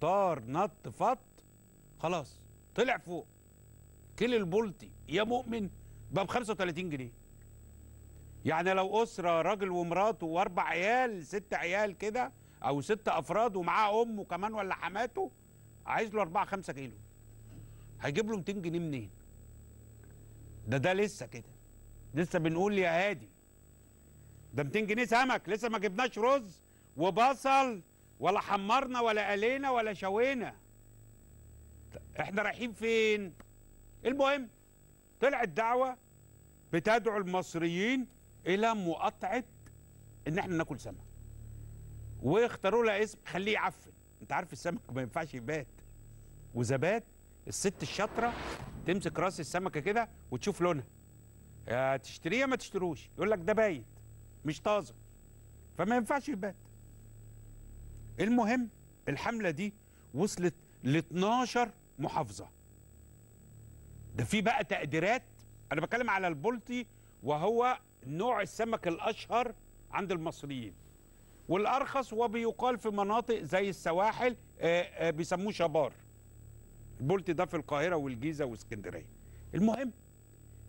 طار نط فط خلاص طلع فوق كيل البولتي يا مؤمن بقى ب 35 جنيه يعني لو اسره راجل ومراته واربع عيال ست عيال كده او ست افراد ومعاه امه كمان ولا حماته عايز له اربعه خمسه كيلو هيجيب له 200 جنيه منين ده ده لسه كده لسه بنقول يا هادي ده 200 جنيه سمك لسه ما جبناش رز وبصل ولا حمرنا ولا قلينا ولا شوينا احنا رايحين فين المهم طلعت دعوة بتدعو المصريين إلى مقاطعة إن إحنا ناكل سمك. واختاروا لها اسم خليه يعفن، أنت عارف السمك ما ينفعش يبات. وزبات الست الشاطرة تمسك راس السمكة كده وتشوف لونها. يا تشتريه ما تشتروش، يقول لك ده بايت مش طازة. فما ينفعش يبات. المهم الحملة دي وصلت ل 12 محافظة ده في بقى تقديرات أنا بتكلم على البلطي وهو نوع السمك الأشهر عند المصريين والأرخص وبيقال في مناطق زي السواحل آه، آه، بيسموه شبار البلطي ده في القاهرة والجيزة واسكندرية المهم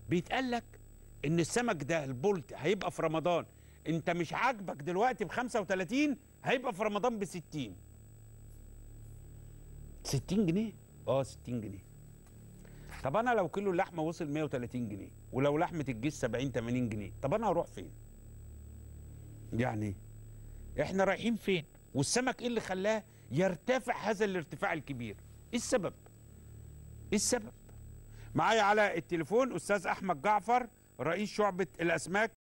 بيتقال لك ان السمك ده البلطي هيبقى في رمضان انت مش عاجبك دلوقتي ب 35 هيبقى في رمضان ب 60 60 جنيه اه 60 جنيه طب انا لو كيلو اللحمه وصل 130 جنيه ولو لحمه الجيش 70 80 جنيه طب انا هروح فين يعني احنا رايحين فين والسمك ايه اللي خلاه يرتفع هذا الارتفاع الكبير ايه السبب ايه السبب معايا على التليفون استاذ احمد جعفر رئيس شعبه الاسماك